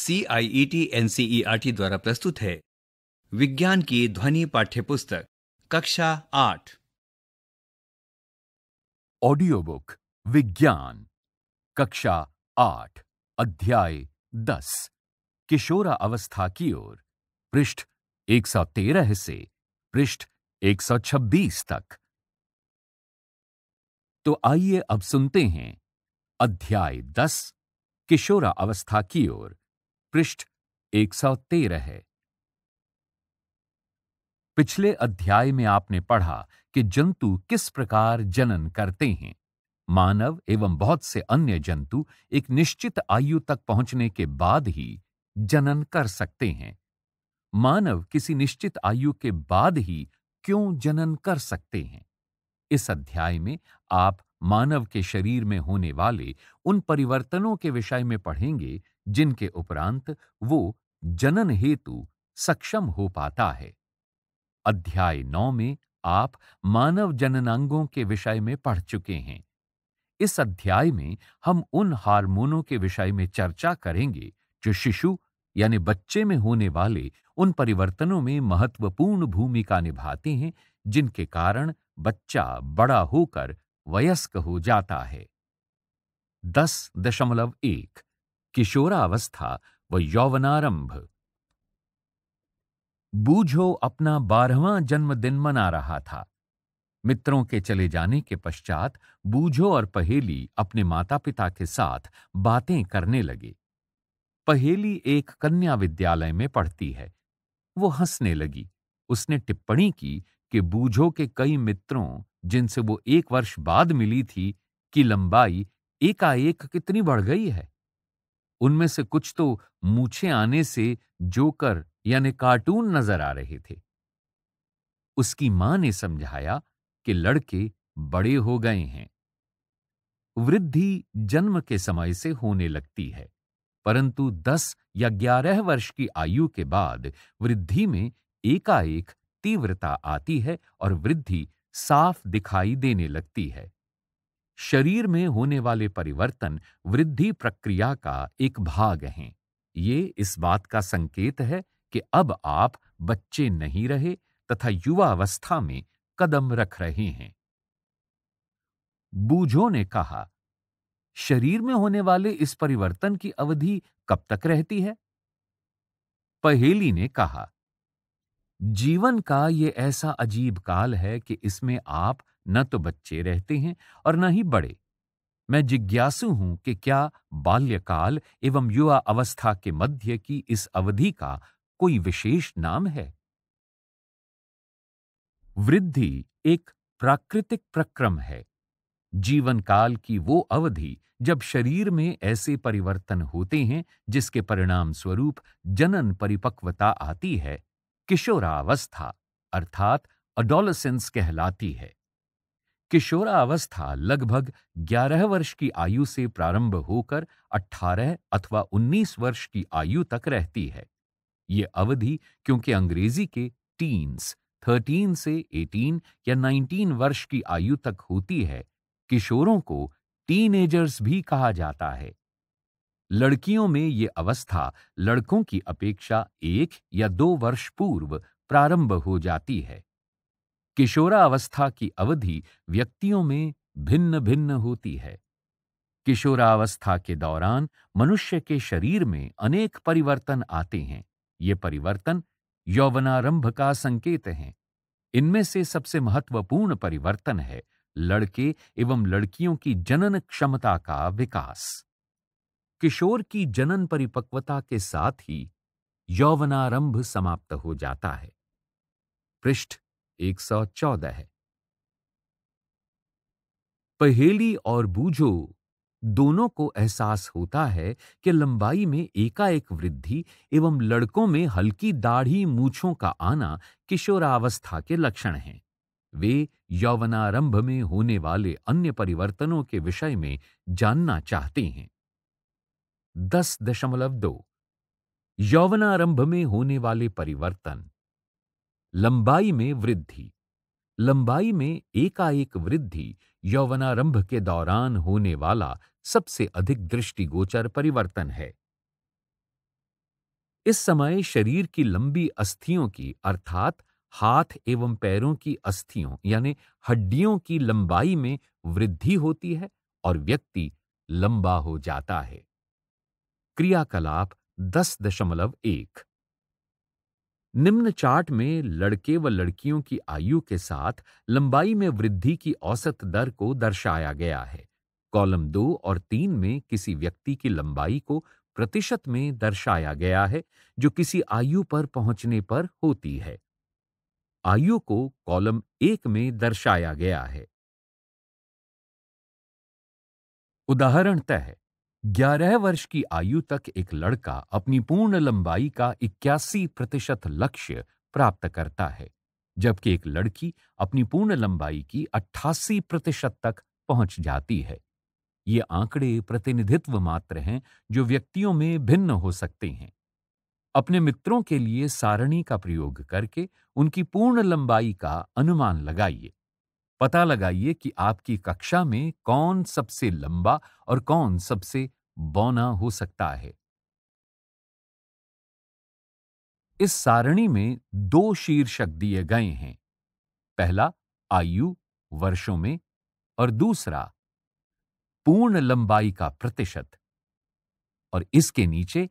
C I E T N C E R T द्वारा प्रस्तुत है विज्ञान की ध्वनि पाठ्यपुस्तक कक्षा आठ ऑडियो बुक विज्ञान कक्षा आठ अध्याय दस किशोरा अवस्था की ओर पृष्ठ एक सौ तेरह से पृष्ठ एक सौ छब्बीस तक तो आइए अब सुनते हैं अध्याय दस किशोरा अवस्था की ओर पृष्ठ 113 है पिछले अध्याय में आपने पढ़ा कि जंतु किस प्रकार जनन करते हैं मानव एवं बहुत से अन्य जंतु एक निश्चित आयु तक पहुंचने के बाद ही जनन कर सकते हैं मानव किसी निश्चित आयु के बाद ही क्यों जनन कर सकते हैं इस अध्याय में आप मानव के शरीर में होने वाले उन परिवर्तनों के विषय में पढ़ेंगे जिनके उपरांत वो जनन हेतु सक्षम हो पाता है अध्याय नौ में आप मानव जननांगों के विषय में पढ़ चुके हैं इस अध्याय में हम उन हार्मोनों के विषय में चर्चा करेंगे जो शिशु यानी बच्चे में होने वाले उन परिवर्तनों में महत्वपूर्ण भूमिका निभाते हैं जिनके कारण बच्चा बड़ा होकर वयस्क हो जाता है दस दशमलव एक किशोरावस्था व यौवनारंभ बूझो अपना बारहवां जन्मदिन मना रहा था मित्रों के चले जाने के पश्चात बूझो और पहेली अपने माता पिता के साथ बातें करने लगे पहेली एक कन्या विद्यालय में पढ़ती है वो हंसने लगी उसने टिप्पणी की कि बूझो के कई मित्रों जिनसे वो एक वर्ष बाद मिली थी की लंबाई एकाएक कितनी बढ़ गई है उनमें से कुछ तो मूछे आने से जोकर यानी कार्टून नजर आ रहे थे उसकी मां ने समझाया कि लड़के बड़े हो गए हैं वृद्धि जन्म के समय से होने लगती है परंतु दस या ग्यारह वर्ष की आयु के बाद वृद्धि में एकाएक तीव्रता आती है और वृद्धि साफ दिखाई देने लगती है शरीर में होने वाले परिवर्तन वृद्धि प्रक्रिया का एक भाग हैं ये इस बात का संकेत है कि अब आप बच्चे नहीं रहे तथा युवा अवस्था में कदम रख रहे हैं बूझो ने कहा शरीर में होने वाले इस परिवर्तन की अवधि कब तक रहती है पहेली ने कहा जीवन का ये ऐसा अजीब काल है कि इसमें आप न तो बच्चे रहते हैं और न ही बड़े मैं जिज्ञासु हूं कि क्या बाल्यकाल एवं युवा अवस्था के मध्य की इस अवधि का कोई विशेष नाम है वृद्धि एक प्राकृतिक प्रक्रम है जीवन काल की वो अवधि जब शरीर में ऐसे परिवर्तन होते हैं जिसके परिणाम स्वरूप जनन परिपक्वता आती है किशोरावस्था अर्थात अडोलसेंस कहलाती है किशोरावस्था लगभग 11 वर्ष की आयु से प्रारंभ होकर 18 अथवा 19 वर्ष की आयु तक रहती है ये अवधि क्योंकि अंग्रेजी के टीन्स 13 से 18 या 19 वर्ष की आयु तक होती है किशोरों को टीनेजर्स भी कहा जाता है लड़कियों में ये अवस्था लड़कों की अपेक्षा एक या दो वर्ष पूर्व प्रारंभ हो जाती है किशोरावस्था की अवधि व्यक्तियों में भिन्न भिन्न होती है किशोरावस्था के दौरान मनुष्य के शरीर में अनेक परिवर्तन आते हैं ये परिवर्तन यौवनारंभ का संकेत हैं इनमें से सबसे महत्वपूर्ण परिवर्तन है लड़के एवं लड़कियों की जनन क्षमता का विकास किशोर की जनन परिपक्वता के साथ ही यौवनारंभ समाप्त हो जाता है पृष्ठ 114 है पहेली और बूझो दोनों को एहसास होता है कि लंबाई में एकाएक वृद्धि एवं लड़कों में हल्की दाढ़ी मूछों का आना किशोरावस्था के लक्षण हैं वे यौवनारंभ में होने वाले अन्य परिवर्तनों के विषय में जानना चाहते हैं दस दशमलव दो यौवनारंभ में होने वाले परिवर्तन लंबाई में वृद्धि लंबाई में एकाएक वृद्धि यौवनारंभ के दौरान होने वाला सबसे अधिक दृष्टिगोचर परिवर्तन है इस समय शरीर की लंबी अस्थियों की अर्थात हाथ एवं पैरों की अस्थियों यानी हड्डियों की लंबाई में वृद्धि होती है और व्यक्ति लंबा हो जाता है क्रियाकलाप दस दशमलव एक निम्न चार्ट में लड़के व लड़कियों की आयु के साथ लंबाई में वृद्धि की औसत दर को दर्शाया गया है कॉलम दो और तीन में किसी व्यक्ति की लंबाई को प्रतिशत में दर्शाया गया है जो किसी आयु पर पहुंचने पर होती है आयु को कॉलम एक में दर्शाया गया है उदाहरणतः ग्यारह वर्ष की आयु तक एक लड़का अपनी पूर्ण लंबाई का इक्यासी प्रतिशत लक्ष्य प्राप्त करता है जबकि एक लड़की अपनी पूर्ण लंबाई की अट्ठासी प्रतिशत तक पहुंच जाती है ये आंकड़े प्रतिनिधित्व मात्र हैं जो व्यक्तियों में भिन्न हो सकते हैं अपने मित्रों के लिए सारणी का प्रयोग करके उनकी पूर्ण लंबाई का अनुमान लगाइए पता लगाइए कि आपकी कक्षा में कौन सबसे लंबा और कौन सबसे बौना हो सकता है इस सारणी में दो शीर्षक दिए गए हैं पहला आयु वर्षों में और दूसरा पूर्ण लंबाई का प्रतिशत और इसके नीचे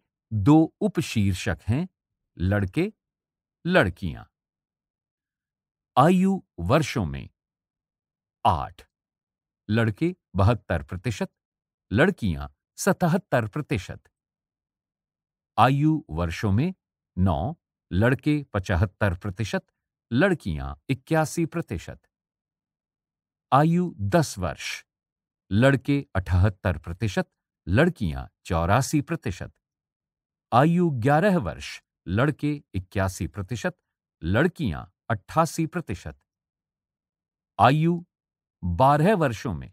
दो उपशीर्षक हैं लड़के लड़कियां आयु वर्षों में आठ लड़के बहत्तर प्रतिशत लड़कियां सतहत्तर प्रतिशत आयु वर्षों में नौ लड़के पचहत्तर प्रतिशत लड़कियां इक्यासी प्रतिशत आयु दस वर्ष लड़के अठहत्तर प्रतिशत लड़कियां चौरासी प्रतिशत आयु ग्यारह वर्ष लड़के इक्यासी प्रतिशत लड़कियां अट्ठासी प्रतिशत आयु बारह वर्षों में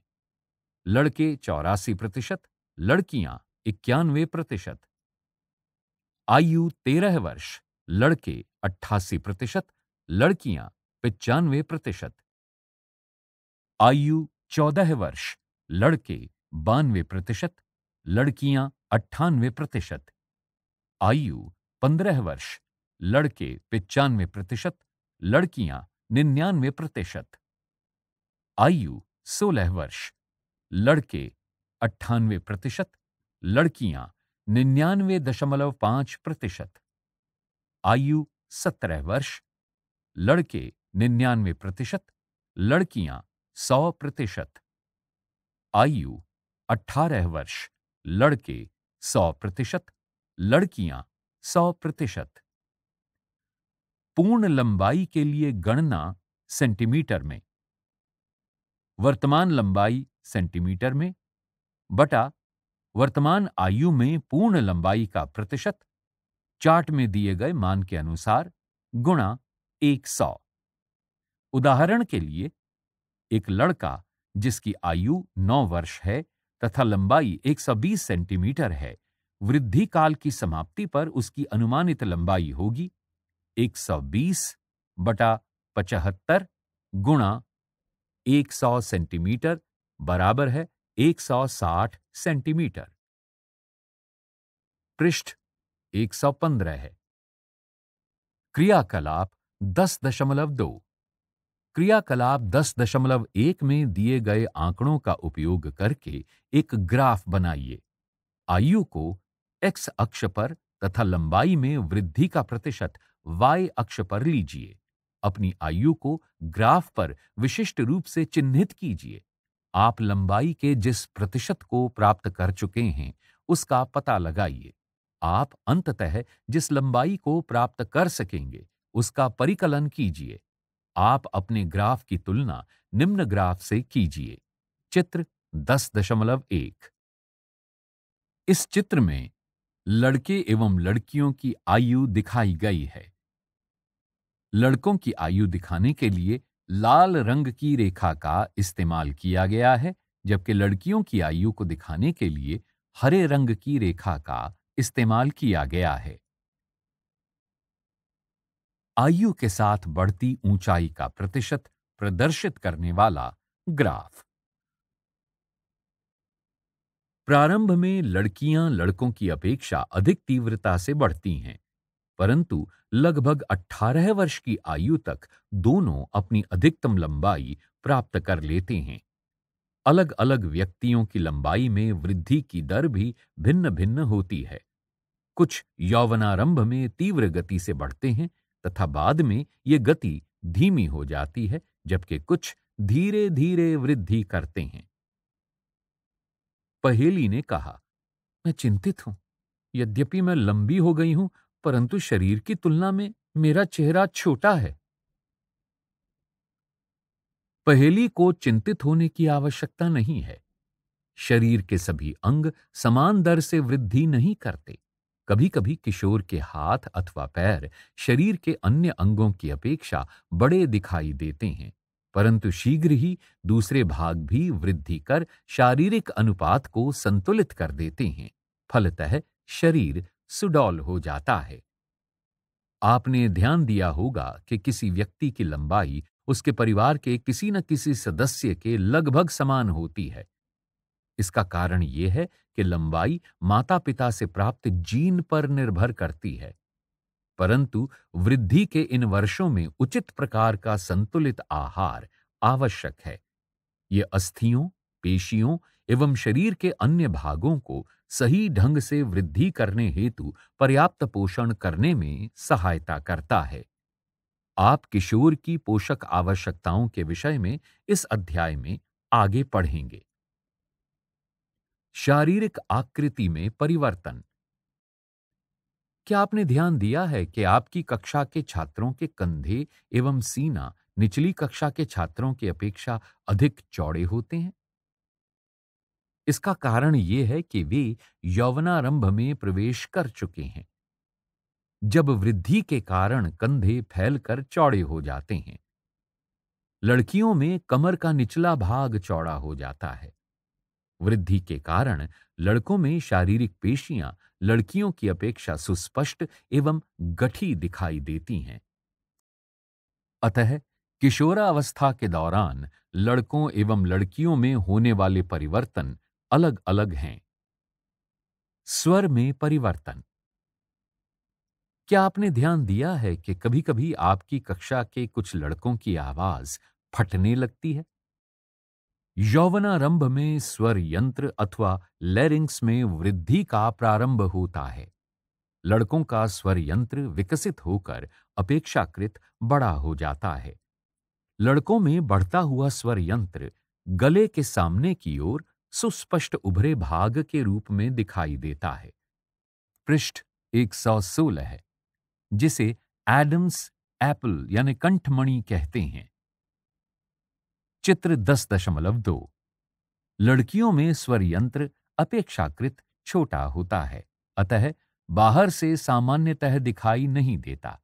लड़के चौरासी प्रतिशत लड़कियां इक्यानवे प्रतिशत आयु तेरह वर्ष लड़के अट्ठासी प्रतिशत लड़कियां पिचानवे प्रतिशत आयु चौदह वर्ष लड़के बानवे प्रतिशत लड़कियां अट्ठानवे प्रतिशत आयु पंद्रह वर्ष लड़के पिचानवे प्रतिशत लड़कियां निन्यानवे प्रतिशत आयु सोलह वर्ष लड़के अट्ठानवे प्रतिशत लड़कियां निन्यानवे दशमलव पांच प्रतिशत आयु सत्रह वर्ष लड़के निन्यानवे प्रतिशत लड़कियां सौ प्रतिशत आयु अठारह वर्ष लड़के सौ प्रतिशत लड़कियां सौ प्रतिशत पूर्ण लंबाई के लिए गणना सेंटीमीटर में वर्तमान लंबाई सेंटीमीटर में बटा वर्तमान आयु में पूर्ण लंबाई का प्रतिशत चार्ट में दिए गए मान के अनुसार गुणा एक सौ उदाहरण के लिए एक लड़का जिसकी आयु 9 वर्ष है तथा लंबाई 120 सेंटीमीटर है वृद्धि काल की समाप्ति पर उसकी अनुमानित लंबाई होगी 120 बटा पचहत्तर गुणा 100 सेंटीमीटर बराबर है 160 सेंटीमीटर पृष्ठ 115 है क्रियाकलाप 10.2 क्रियाकलाप 10.1 में दिए गए आंकड़ों का उपयोग करके एक ग्राफ बनाइए आयु को एक्स अक्ष पर तथा लंबाई में वृद्धि का प्रतिशत वाई अक्ष पर लीजिए अपनी आयु को ग्राफ पर विशिष्ट रूप से चिन्हित कीजिए आप लंबाई के जिस प्रतिशत को प्राप्त कर चुके हैं उसका पता लगाइए आप अंततः जिस लंबाई को प्राप्त कर सकेंगे उसका परिकलन कीजिए आप अपने ग्राफ की तुलना निम्न ग्राफ से कीजिए चित्र दस दशमलव एक इस चित्र में लड़के एवं लड़कियों की आयु दिखाई गई है लड़कों की आयु दिखाने के लिए लाल रंग की रेखा का इस्तेमाल किया गया है जबकि लड़कियों की आयु को दिखाने के लिए हरे रंग की रेखा का इस्तेमाल किया गया है आयु के साथ बढ़ती ऊंचाई का प्रतिशत प्रदर्शित करने वाला ग्राफ प्रारंभ में लड़कियां लड़कों की अपेक्षा अधिक तीव्रता से बढ़ती हैं परंतु लगभग 18 वर्ष की आयु तक दोनों अपनी अधिकतम लंबाई प्राप्त कर लेते हैं अलग अलग व्यक्तियों की लंबाई में वृद्धि की दर भी भिन्न भिन्न होती है कुछ यौवनारंभ में तीव्र गति से बढ़ते हैं तथा बाद में ये गति धीमी हो जाती है जबकि कुछ धीरे धीरे वृद्धि करते हैं पहेली ने कहा मैं चिंतित हूं यद्यपि मैं लंबी हो गई हूं परंतु शरीर की तुलना में मेरा चेहरा छोटा है पहेली को चिंतित होने की आवश्यकता नहीं है शरीर के सभी अंग समान दर से वृद्धि नहीं करते कभी कभी किशोर के हाथ अथवा पैर शरीर के अन्य अंगों की अपेक्षा बड़े दिखाई देते हैं परंतु शीघ्र ही दूसरे भाग भी वृद्धि कर शारीरिक अनुपात को संतुलित कर देते हैं फलतः शरीर सुडौल हो जाता है आपने ध्यान दिया होगा कि किसी व्यक्ति की लंबाई उसके परिवार के किसी न किसी सदस्य के लगभग समान होती है इसका कारण यह है कि लंबाई माता पिता से प्राप्त जीन पर निर्भर करती है परंतु वृद्धि के इन वर्षों में उचित प्रकार का संतुलित आहार आवश्यक है ये अस्थियों पेशियों एवं शरीर के अन्य भागों को सही ढंग से वृद्धि करने हेतु पर्याप्त पोषण करने में सहायता करता है आप किशोर की पोषक आवश्यकताओं के विषय में इस अध्याय में आगे पढ़ेंगे शारीरिक आकृति में परिवर्तन क्या आपने ध्यान दिया है कि आपकी कक्षा के छात्रों के कंधे एवं सीना निचली कक्षा के छात्रों की अपेक्षा अधिक चौड़े होते हैं इसका कारण यह है कि वे यौवनारंभ में प्रवेश कर चुके हैं जब वृद्धि के कारण कंधे फैलकर चौड़े हो जाते हैं लड़कियों में कमर का निचला भाग चौड़ा हो जाता है वृद्धि के कारण लड़कों में शारीरिक पेशियां लड़कियों की अपेक्षा सुस्पष्ट एवं गठी दिखाई देती हैं अतः किशोरावस्था के दौरान लड़कों एवं लड़कियों में होने वाले परिवर्तन अलग अलग हैं स्वर में परिवर्तन क्या आपने ध्यान दिया है कि कभी कभी आपकी कक्षा के कुछ लड़कों की आवाज फटने लगती है यौवनारंभ में स्वर यंत्र अथवा लेरिंग्स में वृद्धि का प्रारंभ होता है लड़कों का स्वर यंत्र विकसित होकर अपेक्षाकृत बड़ा हो जाता है लड़कों में बढ़ता हुआ स्वर यंत्र गले के सामने की ओर सुस्पष्ट उभरे भाग के रूप में दिखाई देता है पृष्ठ 116 है जिसे एडम्स एप्पल यानी कंठमणि कहते हैं चित्र दस दशमलव दो लड़कियों में स्वर यंत्र अपेक्षाकृत छोटा होता है अतः बाहर से सामान्यतः दिखाई नहीं देता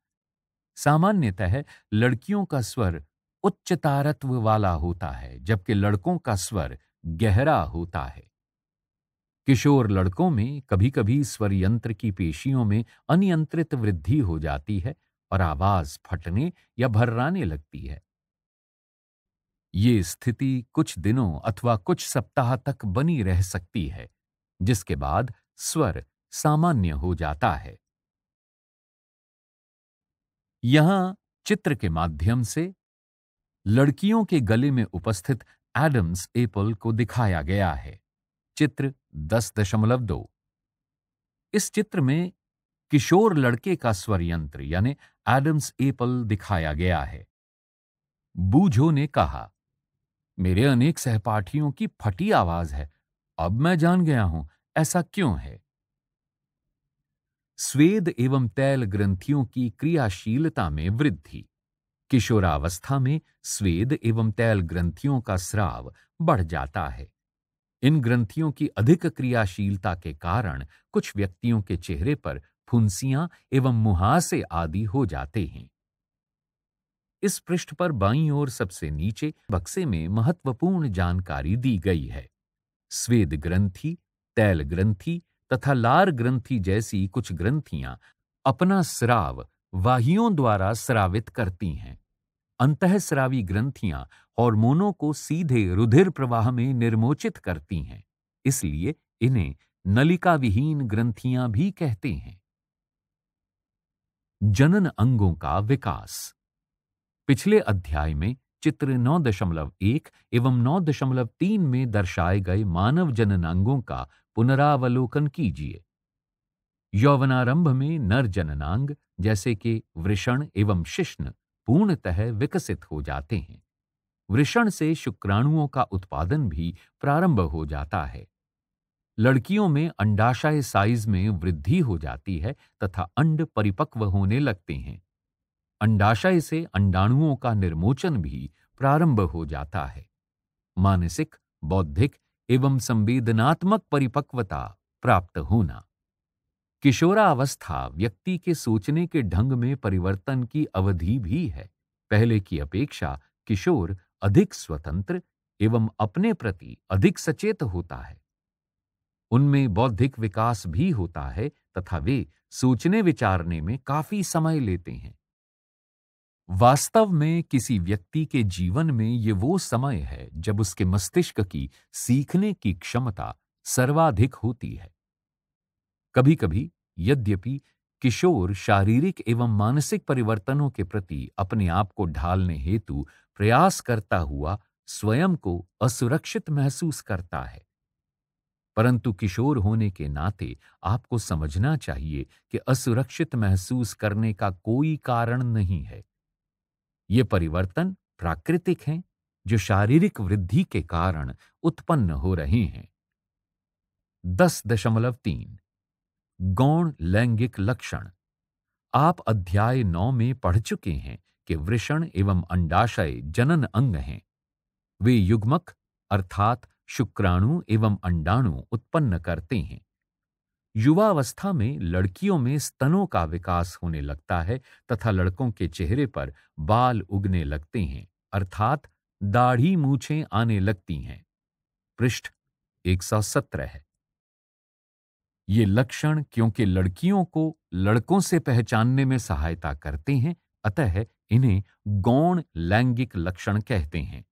सामान्यतः लड़कियों का स्वर उच्च तारत्व वाला होता है जबकि लड़कों का स्वर गहरा होता है किशोर लड़कों में कभी कभी स्वर यंत्र की पेशियों में अनियंत्रित वृद्धि हो जाती है और आवाज फटने या भर्राने लगती है ये स्थिति कुछ दिनों अथवा कुछ सप्ताह तक बनी रह सकती है जिसके बाद स्वर सामान्य हो जाता है यहां चित्र के माध्यम से लड़कियों के गले में उपस्थित एडम्स एपल को दिखाया गया है चित्र दस दशमलव दो इस चित्र में किशोर लड़के का स्वर यंत्र यानी एडम्स एपल दिखाया गया है बूझो ने कहा मेरे अनेक सहपाठियों की फटी आवाज है अब मैं जान गया हूं ऐसा क्यों है स्वेद एवं तैल ग्रंथियों की क्रियाशीलता में वृद्धि किशोरावस्था में स्वेद एवं तैल ग्रंथियों का स्राव बढ़ जाता है इन ग्रंथियों की अधिक क्रियाशीलता के कारण कुछ व्यक्तियों के चेहरे पर फुंसियां एवं मुहासे आदि हो जाते हैं इस पृष्ठ पर बाईं ओर सबसे नीचे बक्से में महत्वपूर्ण जानकारी दी गई है स्वेद ग्रंथि तैल ग्रंथि तथा लार ग्रंथि जैसी कुछ ग्रंथियां अपना स्राव वाहियों द्वारा स्रावित करती हैं अंतःस्रावी ग्रंथियां हार्मोनों को सीधे रुधिर प्रवाह में निर्मोचित करती हैं इसलिए इन्हें नलिका विहीन ग्रंथियां भी कहते हैं जनन अंगों का विकास पिछले अध्याय में चित्र 9.1 एवं 9.3 में दर्शाए गए मानव जनन अंगों का पुनरावलोकन कीजिए यौवनारंभ में नर जननांग जैसे कि वृषण एवं शिष्ण पूर्णतः विकसित हो जाते हैं वृषण से शुक्राणुओं का उत्पादन भी प्रारंभ हो जाता है लड़कियों में अंडाशय साइज में वृद्धि हो जाती है तथा अंड परिपक्व होने लगते हैं अंडाशय से अंडाणुओं का निर्मोचन भी प्रारंभ हो जाता है मानसिक बौद्धिक एवं संवेदनात्मक परिपक्वता प्राप्त होना किशोरावस्था व्यक्ति के सोचने के ढंग में परिवर्तन की अवधि भी है पहले की अपेक्षा किशोर अधिक स्वतंत्र एवं अपने प्रति अधिक सचेत होता है उनमें बौद्धिक विकास भी होता है तथा वे सोचने विचारने में काफी समय लेते हैं वास्तव में किसी व्यक्ति के जीवन में ये वो समय है जब उसके मस्तिष्क की सीखने की क्षमता सर्वाधिक होती है कभी कभी यद्यपि किशोर शारीरिक एवं मानसिक परिवर्तनों के प्रति अपने आप को ढालने हेतु प्रयास करता हुआ स्वयं को असुरक्षित महसूस करता है परंतु किशोर होने के नाते आपको समझना चाहिए कि असुरक्षित महसूस करने का कोई कारण नहीं है ये परिवर्तन प्राकृतिक हैं जो शारीरिक वृद्धि के कारण उत्पन्न हो रहे हैं दस दशमलव तीन गौण लैंगिक लक्षण आप अध्याय नौ में पढ़ चुके हैं कि वृषण एवं अंडाशय जनन अंग हैं वे युग्मक अर्थात शुक्राणु एवं अंडाणु उत्पन्न करते हैं युवावस्था में लड़कियों में स्तनों का विकास होने लगता है तथा लड़कों के चेहरे पर बाल उगने लगते हैं अर्थात दाढ़ी मूछें आने लगती हैं पृष्ठ सत्रह है ये लक्षण क्योंकि लड़कियों को लड़कों से पहचानने में सहायता करते हैं अतः इन्हें गौण लैंगिक लक्षण कहते हैं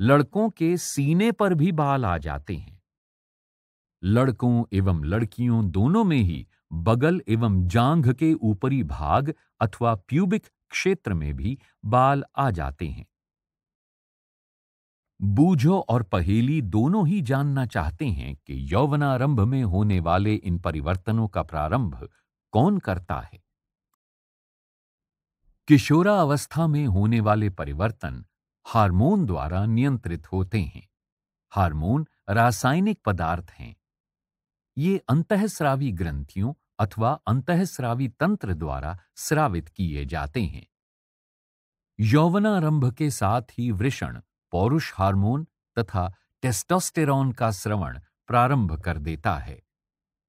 लड़कों के सीने पर भी बाल आ जाते हैं लड़कों एवं लड़कियों दोनों में ही बगल एवं जांघ के ऊपरी भाग अथवा प्यूबिक क्षेत्र में भी बाल आ जाते हैं बूझो और पहेली दोनों ही जानना चाहते हैं कि यौवनारंभ में होने वाले इन परिवर्तनों का प्रारंभ कौन करता है किशोरा अवस्था में होने वाले परिवर्तन हार्मोन द्वारा नियंत्रित होते हैं हार्मोन रासायनिक पदार्थ हैं ये अंतःस्रावी ग्रंथियों अथवा अंतःस्रावी तंत्र द्वारा स्रावित किए जाते हैं यौवनारंभ के साथ ही वृषण पौरुष हार्मोन तथा टेस्टोस्टेरॉन का श्रवण प्रारंभ कर देता है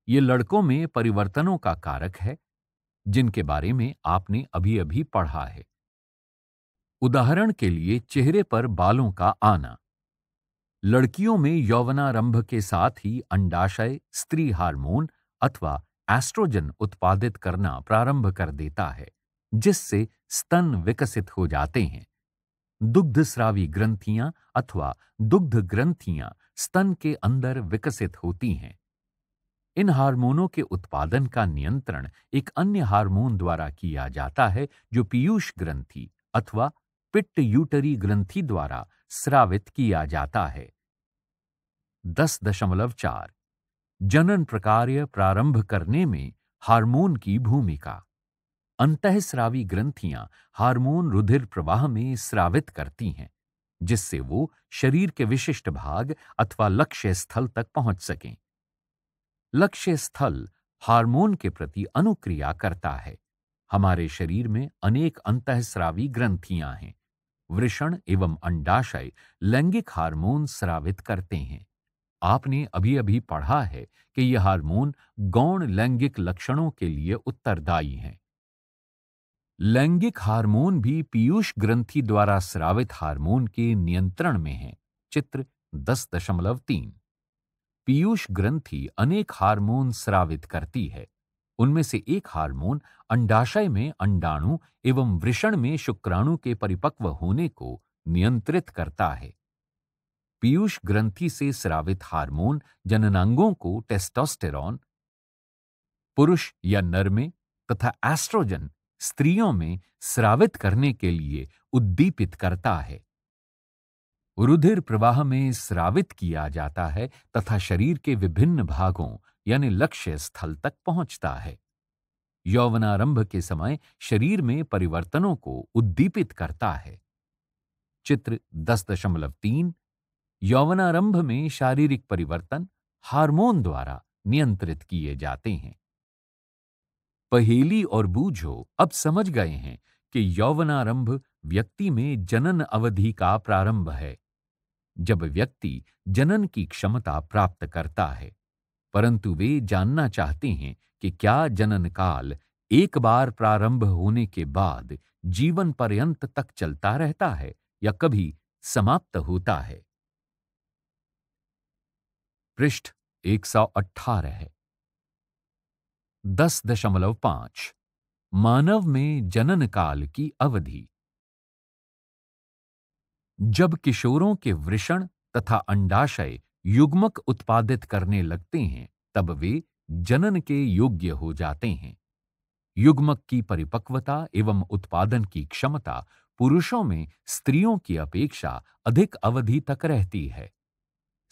ये लड़कों में परिवर्तनों का कारक है जिनके बारे में आपने अभी अभी पढ़ा है उदाहरण के लिए चेहरे पर बालों का आना लड़कियों में यौवनारंभ के साथ ही अंडाशय स्त्री हार्मोन अथवा एस्ट्रोजन उत्पादित करना प्रारंभ कर देता है जिससे स्तन विकसित हो जाते हैं दुग्धस्रावी ग्रंथियां अथवा दुग्ध ग्रंथियां स्तन के अंदर विकसित होती हैं इन हार्मोनों के उत्पादन का नियंत्रण एक अन्य हार्मोन द्वारा किया जाता है जो पीयूष ग्रंथि अथवा पिट यूटरी ग्रंथि द्वारा स्रावित किया जाता है दस दशमलव चार जनन प्रकार्य प्रारंभ करने में हार्मोन की भूमिका अंतःस्रावी ग्रंथियां हार्मोन रुधिर प्रवाह में स्रावित करती हैं जिससे वो शरीर के विशिष्ट भाग अथवा लक्ष्य स्थल तक पहुंच सकें लक्ष्य स्थल हार्मोन के प्रति अनुक्रिया करता है हमारे शरीर में अनेक अंतःस्रावी ग्रंथियां हैं वृषण एवं अंडाशय लैंगिक हार्मोन स्रावित करते हैं आपने अभी अभी पढ़ा है कि यह हार्मोन गौण लैंगिक लक्षणों के लिए उत्तरदायी हैं लैंगिक हार्मोन भी पीयूष ग्रंथि द्वारा स्रावित हार्मोन के नियंत्रण में है चित्र दस दशमलव तीन पीयूष ग्रंथि अनेक हार्मोन स्रावित करती है उनमें से एक हार्मोन अंडाशय में अंडाणु एवं वृषण में शुक्राणु के परिपक्व होने को नियंत्रित करता है पीयूष ग्रंथि से स्रावित हार्मोन जननांगों को टेस्टोस्टेरॉन पुरुष या नर में तथा एस्ट्रोजन स्त्रियों में स्रावित करने के लिए उद्दीपित करता है रुधिर प्रवाह में स्रावित किया जाता है तथा शरीर के विभिन्न भागों यानी लक्ष्य स्थल तक पहुंचता है यौवनारंभ के समय शरीर में परिवर्तनों को उद्दीपित करता है चित्र दस दशमलव तीन यौवनारंभ में शारीरिक परिवर्तन हार्मोन द्वारा नियंत्रित किए जाते हैं पहेली और बूझो अब समझ गए हैं कि यौवनारंभ व्यक्ति में जनन अवधि का प्रारंभ है जब व्यक्ति जनन की क्षमता प्राप्त करता है परंतु वे जानना चाहते हैं कि क्या जनन काल एक बार प्रारंभ होने के बाद जीवन पर्यंत तक चलता रहता है या कभी समाप्त होता है पृष्ठ 118 है दस दशमलव पांच मानव में जनन काल की अवधि जब किशोरों के वृषण तथा अंडाशय युग्मक उत्पादित करने लगते हैं तब वे जनन के योग्य हो जाते हैं युग्मक की परिपक्वता एवं उत्पादन की क्षमता पुरुषों में स्त्रियों की अपेक्षा अधिक अवधि तक रहती है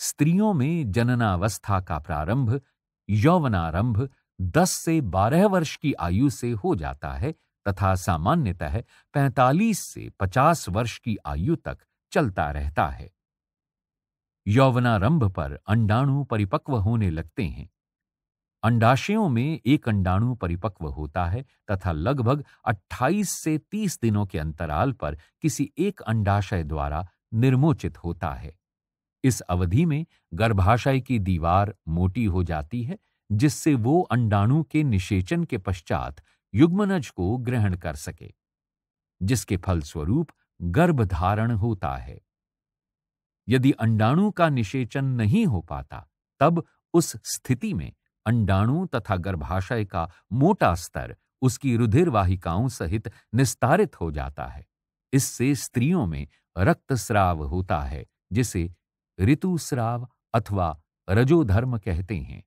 स्त्रियों में जननावस्था का प्रारंभ यौवनारंभ 10 से 12 वर्ष की आयु से हो जाता है तथा सामान्यतः 45 से 50 वर्ष की आयु तक चलता रहता है यौवनारंभ पर अंडाणु परिपक्व होने लगते हैं अंडाशयों में एक अंडाणु परिपक्व होता है तथा लगभग 28 से 30 दिनों के अंतराल पर किसी एक अंडाशय द्वारा निर्मोचित होता है इस अवधि में गर्भाशय की दीवार मोटी हो जाती है जिससे वो अंडाणु के निषेचन के पश्चात युग्मनज को ग्रहण कर सके जिसके फलस्वरूप गर्भधारण होता है यदि अंडाणु का निषेचन नहीं हो पाता तब उस स्थिति में अंडाणु तथा गर्भाशय का मोटा स्तर उसकी रुधिर वाहिकाओं सहित निस्तारित हो जाता है इससे स्त्रियों में रक्तस्राव होता है जिसे ऋतुस्राव अथवा रजोधर्म कहते हैं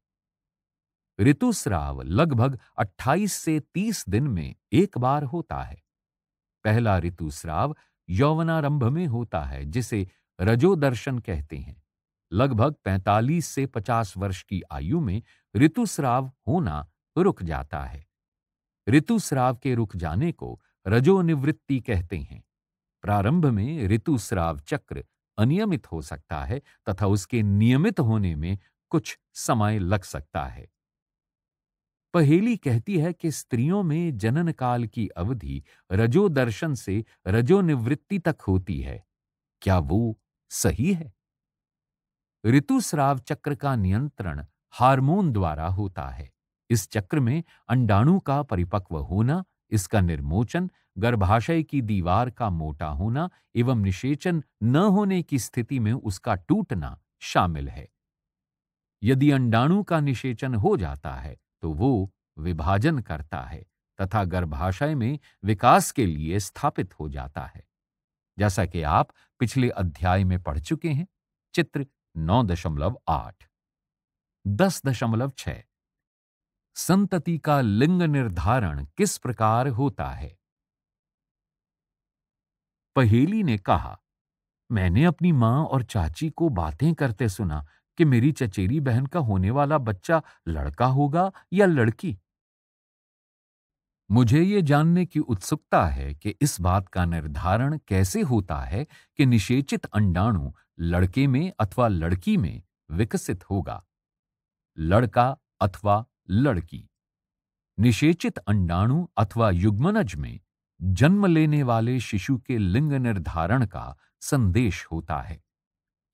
ऋतुस्राव लगभग 28 से 30 दिन में एक बार होता है पहला ऋतुस्राव यौवनारंभ में होता है जिसे रजोदर्शन कहते हैं लगभग 45 से 50 वर्ष की आयु में ऋतुस्राव होना रुक जाता है ऋतुस्राव के रुक जाने को रजोनिवृत्ति कहते हैं प्रारंभ में ऋतुस्राव चक्र अनियमित हो सकता है तथा उसके नियमित होने में कुछ समय लग सकता है पहेली कहती है कि स्त्रियों में जनन काल की अवधि रजो दर्शन से रजोनिवृत्ति तक होती है क्या वो सही है ऋतुस्राव चक्र का नियंत्रण हार्मोन द्वारा होता है इस चक्र में अंडाणु का परिपक्व होना इसका निर्मोचन गर्भाशय की दीवार का मोटा होना एवं निषेचन न होने की स्थिति में उसका टूटना शामिल है यदि अंडाणु का निषेचन हो जाता है तो वो विभाजन करता है तथा गर्भाशय में विकास के लिए स्थापित हो जाता है जैसा कि आप पिछले अध्याय में पढ़ चुके हैं चित्र नौ दशमलव आठ दस दशमलव छह संतति का लिंग निर्धारण किस प्रकार होता है पहेली ने कहा मैंने अपनी मां और चाची को बातें करते सुना कि मेरी चचेरी बहन का होने वाला बच्चा लड़का होगा या लड़की मुझे ये जानने की उत्सुकता है कि इस बात का निर्धारण कैसे होता है कि निषेचित अंडाणु लड़के में अथवा लड़की में विकसित होगा लड़का अथवा लड़की निषेचित अंडाणु अथवा युग्मनज में जन्म लेने वाले शिशु के लिंग निर्धारण का संदेश होता है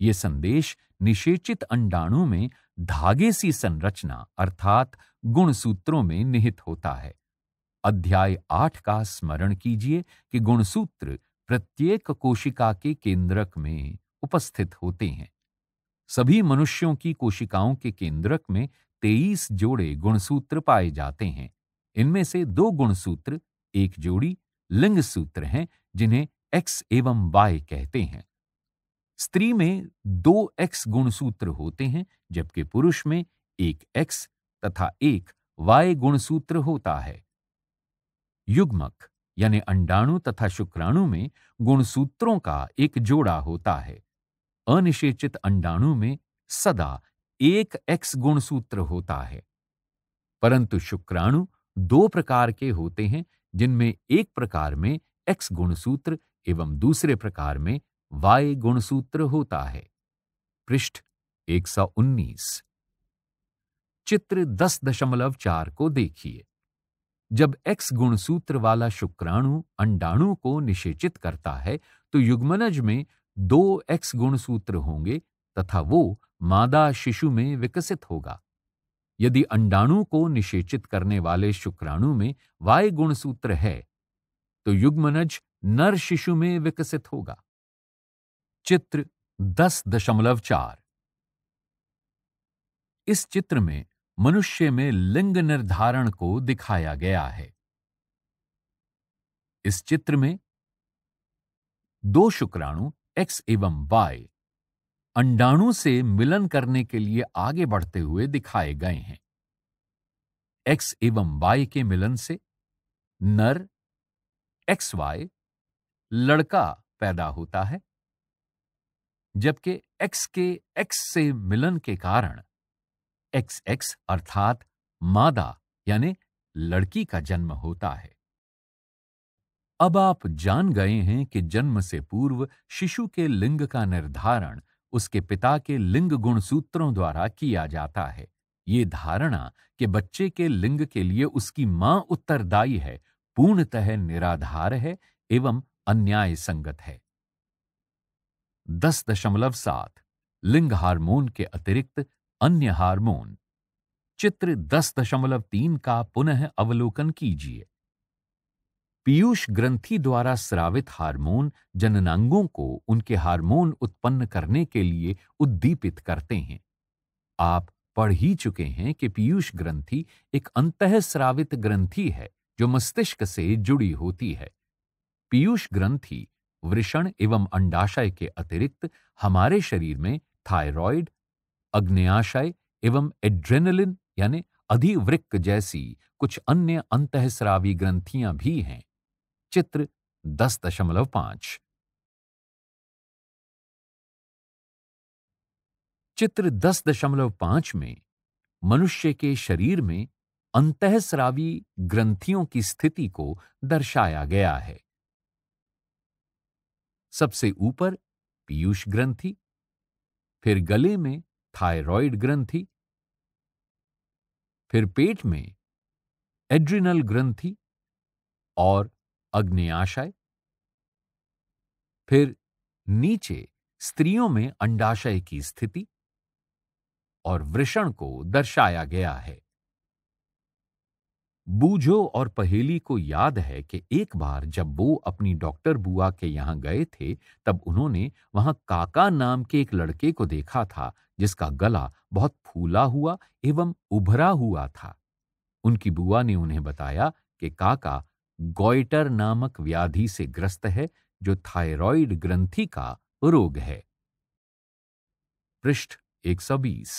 यह संदेश निषेचित अंडाणु में धागे सी संरचना अर्थात गुणसूत्रों में निहित होता है अध्याय आठ का स्मरण कीजिए कि गुणसूत्र प्रत्येक कोशिका के केंद्रक में उपस्थित होते हैं सभी मनुष्यों की कोशिकाओं के केंद्रक में तेईस जोड़े गुणसूत्र पाए जाते हैं इनमें से दो गुणसूत्र एक जोड़ी लिंग सूत्र हैं जिन्हें एक्स एवं वाई कहते हैं स्त्री में दो एक्स गुणसूत्र होते हैं जबकि पुरुष में एक एक्स तथा एक वाय गुणसूत्र होता है युग्मक यानी अंडाणु तथा शुक्राणु में गुणसूत्रों का एक जोड़ा होता है अनिषेचित अंडाणु में सदा एक एक्स गुणसूत्र होता है परंतु शुक्राणु दो प्रकार के होते हैं जिनमें एक प्रकार में एक्स गुणसूत्र एवं दूसरे प्रकार में वाय गुणसूत्र होता है पृष्ठ 119 चित्र 10.4 को देखिए जब एक्स गुणसूत्र वाला शुक्राणु अंडाणु को निषेचित करता है तो युग्मनज में दो एक्स गुणसूत्र होंगे तथा वो मादा शिशु में विकसित होगा यदि अंडाणु को निषेचित करने वाले शुक्राणु में वाय गुणसूत्र है तो युग्मनज नर शिशु में विकसित होगा चित्र दस दशमलव चार इस चित्र में मनुष्य में लिंग निर्धारण को दिखाया गया है इस चित्र में दो शुक्राणु एक्स एवं वाई अंडाणु से मिलन करने के लिए आगे बढ़ते हुए दिखाए गए हैं एक्स एवं वाई के मिलन से नर एक्स वाई लड़का पैदा होता है जबकि x के x से मिलन के कारण एक्स एक्स अर्थात मादा यानी लड़की का जन्म होता है अब आप जान गए हैं कि जन्म से पूर्व शिशु के लिंग का निर्धारण उसके पिता के लिंग गुण सूत्रों द्वारा किया जाता है ये धारणा कि बच्चे के लिंग के लिए उसकी मां उत्तरदायी है पूर्णतः निराधार है एवं अन्याय संगत है दस दशमलव सात लिंग हार्मोन के अतिरिक्त अन्य हार्मोन चित्र दस दशमलव तीन का पुनः अवलोकन कीजिए पीयूष ग्रंथि द्वारा स्रावित हार्मोन जननांगों को उनके हार्मोन उत्पन्न करने के लिए उद्दीपित करते हैं आप पढ़ ही चुके हैं कि पीयूष ग्रंथि एक अंतः स्रावित ग्रंथि है जो मस्तिष्क से जुड़ी होती है पीयूष ग्रंथि वृषण एवं अंडाशय के अतिरिक्त हमारे शरीर में थायराइड अग्नेयाशय एवं एड्रेनलिन यानी अधिवृक्क जैसी कुछ अन्य अंतःस्रावी ग्रंथियां भी हैं चित्र दस दशमलव पांच चित्र दस दशमलव पांच में मनुष्य के शरीर में अंतःस्रावी ग्रंथियों की स्थिति को दर्शाया गया है सबसे ऊपर पीयूष ग्रंथि फिर गले में थायराइड ग्रंथि फिर पेट में एड्रिनल ग्रंथि और आशय फिर नीचे स्त्रियों में अंडाशय की स्थिति और वृषण को दर्शाया गया है बूझो और पहेली को याद है कि एक बार जब वो अपनी डॉक्टर बुआ के यहाँ गए थे तब उन्होंने वहां काका नाम के एक लड़के को देखा था जिसका गला बहुत फूला हुआ एवं उभरा हुआ था उनकी बुआ ने उन्हें बताया कि काका गोइटर नामक व्याधि से ग्रस्त है जो थायराइड ग्रंथि का रोग है पृष्ठ 120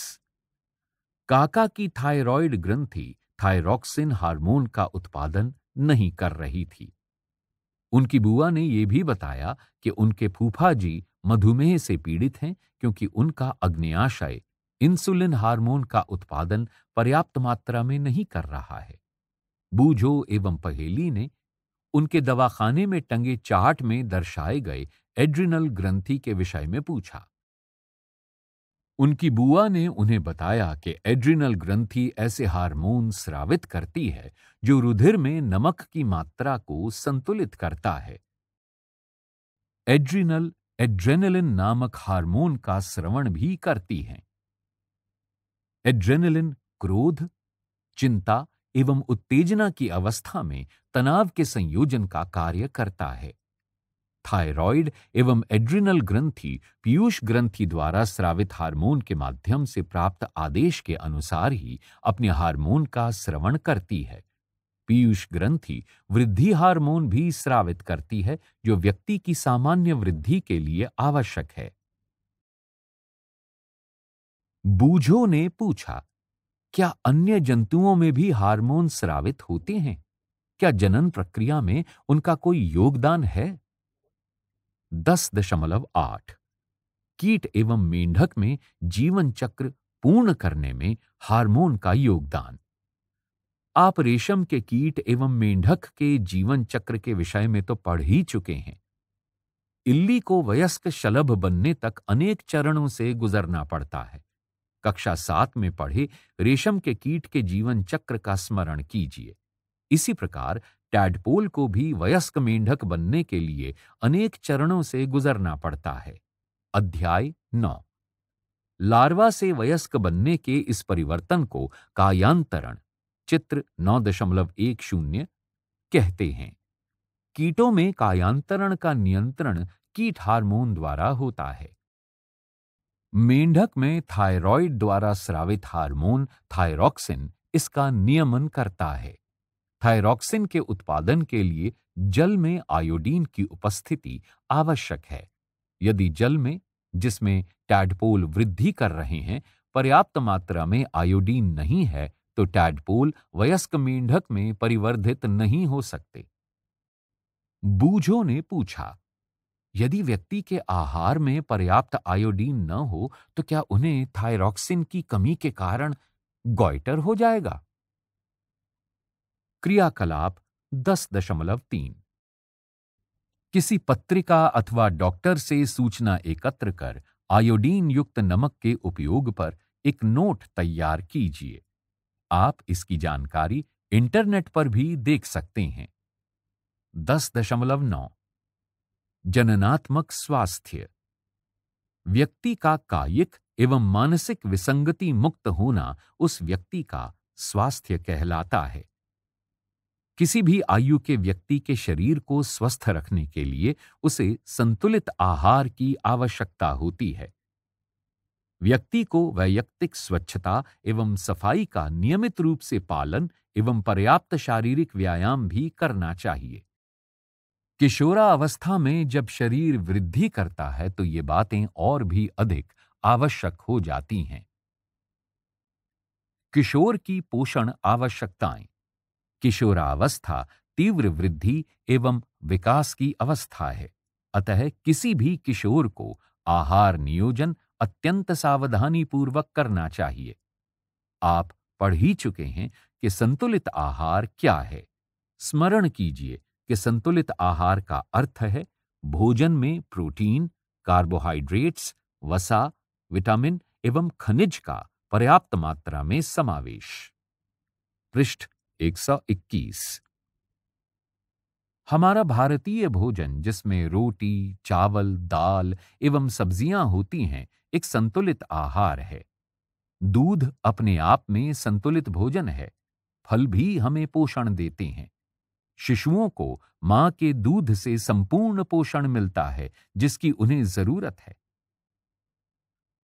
काका की थायराइड ग्रंथि थायरोक्सिन हार्मोन का उत्पादन नहीं कर रही थी उनकी बुआ ने यह भी बताया कि उनके फूफा जी मधुमेह से पीड़ित हैं क्योंकि उनका अग्नियाशय इंसुलिन हार्मोन का उत्पादन पर्याप्त मात्रा में नहीं कर रहा है बूझो एवं पहेली ने उनके दवाखाने में टंगे चार्ट में दर्शाए गए एड्रिनल ग्रंथि के विषय में पूछा उनकी बुआ ने उन्हें बताया कि एड्रिनल ग्रंथि ऐसे हार्मोन स्रावित करती है जो रुधिर में नमक की मात्रा को संतुलित करता है एड्रिनल एड्रेनलिन नामक हार्मोन का श्रवण भी करती हैं एड्रेनलिन क्रोध चिंता एवं उत्तेजना की अवस्था में तनाव के संयोजन का कार्य करता है थायराइड एवं एड्रिनल ग्रंथि पीयूष ग्रंथि द्वारा स्रावित हार्मोन के माध्यम से प्राप्त आदेश के अनुसार ही अपने हार्मोन का श्रवण करती है पीयूष ग्रंथि वृद्धि हार्मोन भी स्रावित करती है जो व्यक्ति की सामान्य वृद्धि के लिए आवश्यक है बूझो ने पूछा क्या अन्य जंतुओं में भी हार्मोन स्रावित होते हैं क्या जनन प्रक्रिया में उनका कोई योगदान है दस दशमलव आठ कीट एवं मेंढक में जीवन चक्र पूर्ण करने में हार्मोन का योगदान आप रेशम के कीट एवं मेंढक के जीवन चक्र के विषय में तो पढ़ ही चुके हैं इल्ली को वयस्क शलभ बनने तक अनेक चरणों से गुजरना पड़ता है कक्षा सात में पढ़े रेशम के कीट के जीवन चक्र का स्मरण कीजिए इसी प्रकार टैडपोल को भी वयस्क मेंढक बनने के लिए अनेक चरणों से गुजरना पड़ता है अध्याय नौ लार्वा से वयस्क बनने के इस परिवर्तन को कायांतरण चित्र नौ दशमलव एक शून्य कहते हैं कीटों में कायांतरण का नियंत्रण कीट हार्मोन द्वारा होता है मेंढक में थायराइड द्वारा स्रावित हार्मोन थायरोक्सिन इसका नियमन करता है थायरॉक्सिन के उत्पादन के लिए जल में आयोडीन की उपस्थिति आवश्यक है यदि जल में जिसमें टैडपोल वृद्धि कर रहे हैं पर्याप्त मात्रा में आयोडीन नहीं है तो टैडपोल वयस्क मेंढक में परिवर्धित नहीं हो सकते बूझो ने पूछा यदि व्यक्ति के आहार में पर्याप्त आयोडीन न हो तो क्या उन्हें थायरॉक्सिन की कमी के कारण गॉइटर हो जाएगा क्रियाकलाप दस दशमलव तीन किसी पत्रिका अथवा डॉक्टर से सूचना एकत्र कर आयोडीन युक्त नमक के उपयोग पर एक नोट तैयार कीजिए आप इसकी जानकारी इंटरनेट पर भी देख सकते हैं दस दशमलव नौ जननात्मक स्वास्थ्य व्यक्ति का कायिक एवं मानसिक विसंगति मुक्त होना उस व्यक्ति का स्वास्थ्य कहलाता है किसी भी आयु के व्यक्ति के शरीर को स्वस्थ रखने के लिए उसे संतुलित आहार की आवश्यकता होती है व्यक्ति को वैयक्तिक स्वच्छता एवं सफाई का नियमित रूप से पालन एवं पर्याप्त शारीरिक व्यायाम भी करना चाहिए किशोरा अवस्था में जब शरीर वृद्धि करता है तो ये बातें और भी अधिक आवश्यक हो जाती हैं किशोर की पोषण आवश्यकताएं किशोरावस्था तीव्र वृद्धि एवं विकास की अवस्था है अतः किसी भी किशोर को आहार नियोजन अत्यंत सावधानी पूर्वक करना चाहिए आप पढ़ ही चुके हैं कि संतुलित आहार क्या है स्मरण कीजिए कि संतुलित आहार का अर्थ है भोजन में प्रोटीन कार्बोहाइड्रेट्स वसा विटामिन एवं खनिज का पर्याप्त मात्रा में समावेश पृष्ठ 121 हमारा भारतीय भोजन जिसमें रोटी चावल दाल एवं सब्जियां होती हैं एक संतुलित आहार है दूध अपने आप में संतुलित भोजन है फल भी हमें पोषण देते हैं शिशुओं को मां के दूध से संपूर्ण पोषण मिलता है जिसकी उन्हें जरूरत है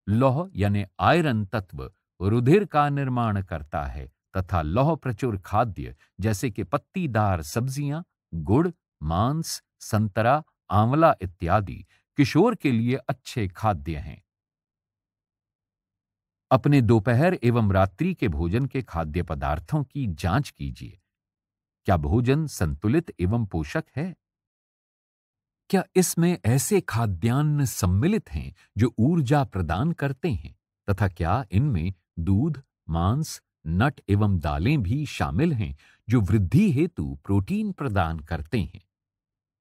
लौह यानी आयरन तत्व रुधिर का निर्माण करता है तथा लौह प्रचुर खाद्य जैसे कि पत्तीदार सब्जियां गुड़ मांस संतरा आंवला इत्यादि किशोर के लिए अच्छे खाद्य हैं अपने दोपहर एवं रात्रि के भोजन के खाद्य पदार्थों की जांच कीजिए क्या भोजन संतुलित एवं पोषक है क्या इसमें ऐसे खाद्यान्न सम्मिलित हैं जो ऊर्जा प्रदान करते हैं तथा क्या इनमें दूध मांस नट एवं दालें भी शामिल हैं जो वृद्धि हेतु प्रोटीन प्रदान करते हैं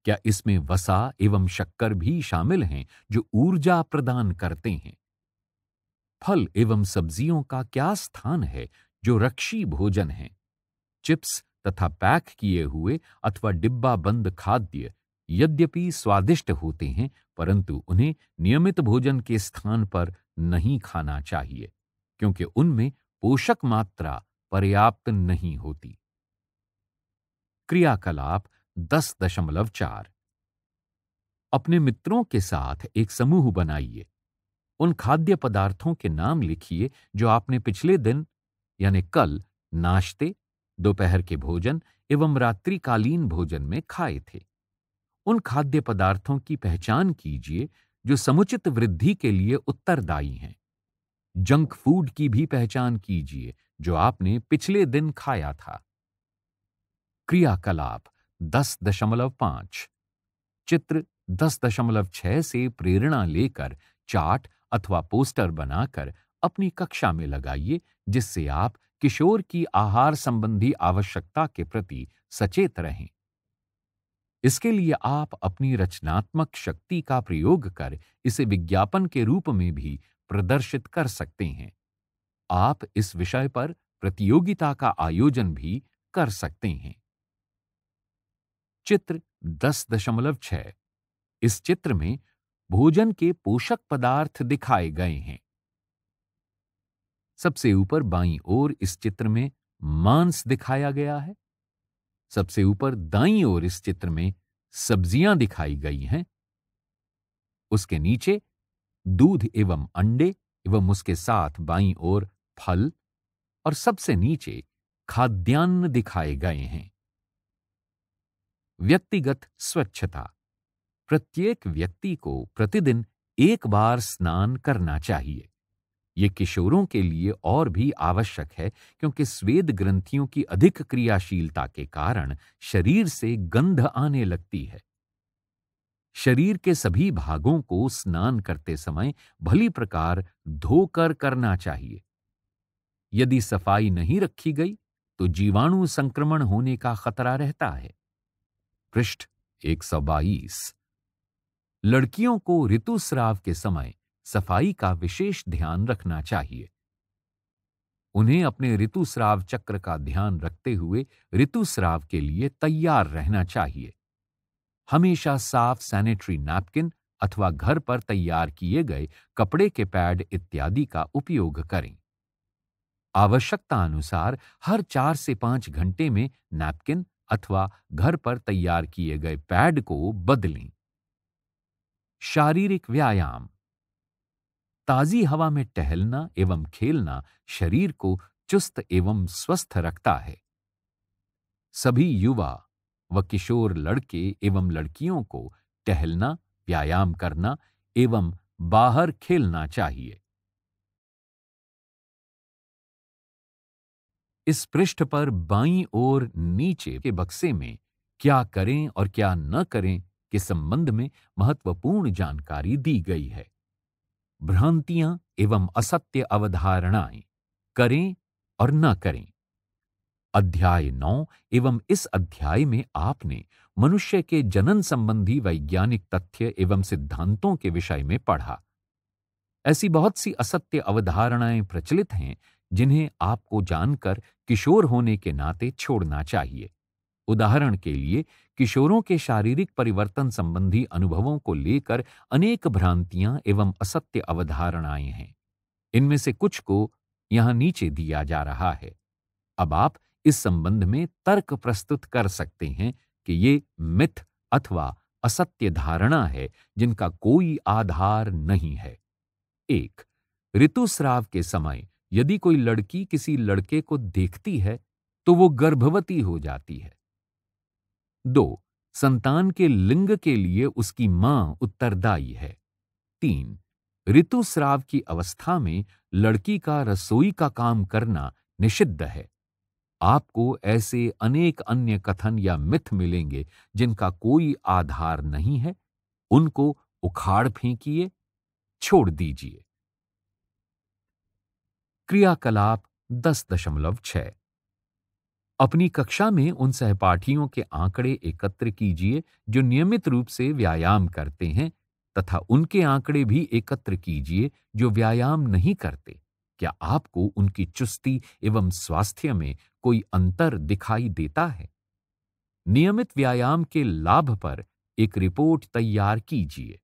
क्या इसमें वसा एवं शक्कर भी शामिल हैं जो ऊर्जा प्रदान करते हैं फल एवं सब्जियों का क्या स्थान है जो रक्षी भोजन है चिप्स तथा पैक किए हुए अथवा डिब्बा बंद खाद्य यद्यपि स्वादिष्ट होते हैं परंतु उन्हें नियमित भोजन के स्थान पर नहीं खाना चाहिए क्योंकि उनमें पोषक मात्रा पर्याप्त नहीं होती क्रियाकलाप दस दशमलव चार अपने मित्रों के साथ एक समूह बनाइए उन खाद्य पदार्थों के नाम लिखिए जो आपने पिछले दिन यानी कल नाश्ते दोपहर के भोजन एवं रात्रिकालीन भोजन में खाए थे उन खाद्य पदार्थों की पहचान कीजिए जो समुचित वृद्धि के लिए उत्तरदायी हैं जंक फूड की भी पहचान कीजिए जो आपने पिछले दिन खाया था क्रियाकलाप दस दशमलव पांच चित्र दस दशमलव छह से प्रेरणा लेकर चार्ट अथवा पोस्टर बनाकर अपनी कक्षा में लगाइए जिससे आप किशोर की आहार संबंधी आवश्यकता के प्रति सचेत रहें इसके लिए आप अपनी रचनात्मक शक्ति का प्रयोग कर इसे विज्ञापन के रूप में भी प्रदर्शित कर सकते हैं आप इस विषय पर प्रतियोगिता का आयोजन भी कर सकते हैं चित्र दस दशमलव इस चित्र में भोजन के पोषक पदार्थ दिखाए गए हैं सबसे ऊपर बाईं ओर इस चित्र में मांस दिखाया गया है सबसे ऊपर दाईं ओर इस चित्र में सब्जियां दिखाई गई हैं उसके नीचे दूध एवं अंडे एवं उसके साथ बाई और फल और सबसे नीचे खाद्यान्न दिखाए गए हैं व्यक्तिगत स्वच्छता प्रत्येक व्यक्ति को प्रतिदिन एक बार स्नान करना चाहिए ये किशोरों के लिए और भी आवश्यक है क्योंकि स्वेद ग्रंथियों की अधिक क्रियाशीलता के कारण शरीर से गंध आने लगती है शरीर के सभी भागों को स्नान करते समय भली प्रकार धोकर करना चाहिए यदि सफाई नहीं रखी गई तो जीवाणु संक्रमण होने का खतरा रहता है पृष्ठ एक लड़कियों को ऋतुस्राव के समय सफाई का विशेष ध्यान रखना चाहिए उन्हें अपने ऋतुस्राव चक्र का ध्यान रखते हुए ऋतुस्राव के लिए तैयार रहना चाहिए हमेशा साफ सैनिटरी नैपकिन अथवा घर पर तैयार किए गए कपड़े के पैड इत्यादि का उपयोग करें आवश्यकता अनुसार हर चार से पांच घंटे में नैपकिन अथवा घर पर तैयार किए गए पैड को बदलें शारीरिक व्यायाम ताजी हवा में टहलना एवं खेलना शरीर को चुस्त एवं स्वस्थ रखता है सभी युवा व किशोर लड़के एवं लड़कियों को टहलना व्यायाम करना एवं बाहर खेलना चाहिए इस पृष्ठ पर बाईं ओर नीचे के बक्से में क्या करें और क्या न करें के संबंध में महत्वपूर्ण जानकारी दी गई है भ्रांतियां एवं असत्य अवधारणाएं करें और न करें अध्याय नौ एवं इस अध्याय में आपने मनुष्य के जनन संबंधी वैज्ञानिक तथ्य एवं सिद्धांतों के विषय में पढ़ा ऐसी बहुत सी असत्य अवधारणाएं प्रचलित हैं जिन्हें आपको जानकर किशोर होने के नाते छोड़ना चाहिए उदाहरण के लिए किशोरों के शारीरिक परिवर्तन संबंधी अनुभवों को लेकर अनेक भ्रांतियां एवं असत्य अवधारणाएं हैं इनमें से कुछ को यहां नीचे दिया जा रहा है अब आप इस संबंध में तर्क प्रस्तुत कर सकते हैं कि ये मिथ अथवा असत्य धारणा है जिनका कोई आधार नहीं है एक ऋतुस्राव के समय यदि कोई लड़की किसी लड़के को देखती है तो वो गर्भवती हो जाती है दो संतान के लिंग के लिए उसकी मां उत्तरदायी है तीन ऋतुस्राव की अवस्था में लड़की का रसोई का काम करना निषिद्ध है आपको ऐसे अनेक अन्य कथन या मिथ मिलेंगे जिनका कोई आधार नहीं है उनको उखाड़ फेंकिए छोड़ दीजिए क्रियाकलाप दस दशमलव छ अपनी कक्षा में उन सहपाठियों के आंकड़े एकत्र कीजिए जो नियमित रूप से व्यायाम करते हैं तथा उनके आंकड़े भी एकत्र कीजिए जो व्यायाम नहीं करते क्या आपको उनकी चुस्ती एवं स्वास्थ्य में कोई अंतर दिखाई देता है नियमित व्यायाम के लाभ पर एक रिपोर्ट तैयार कीजिए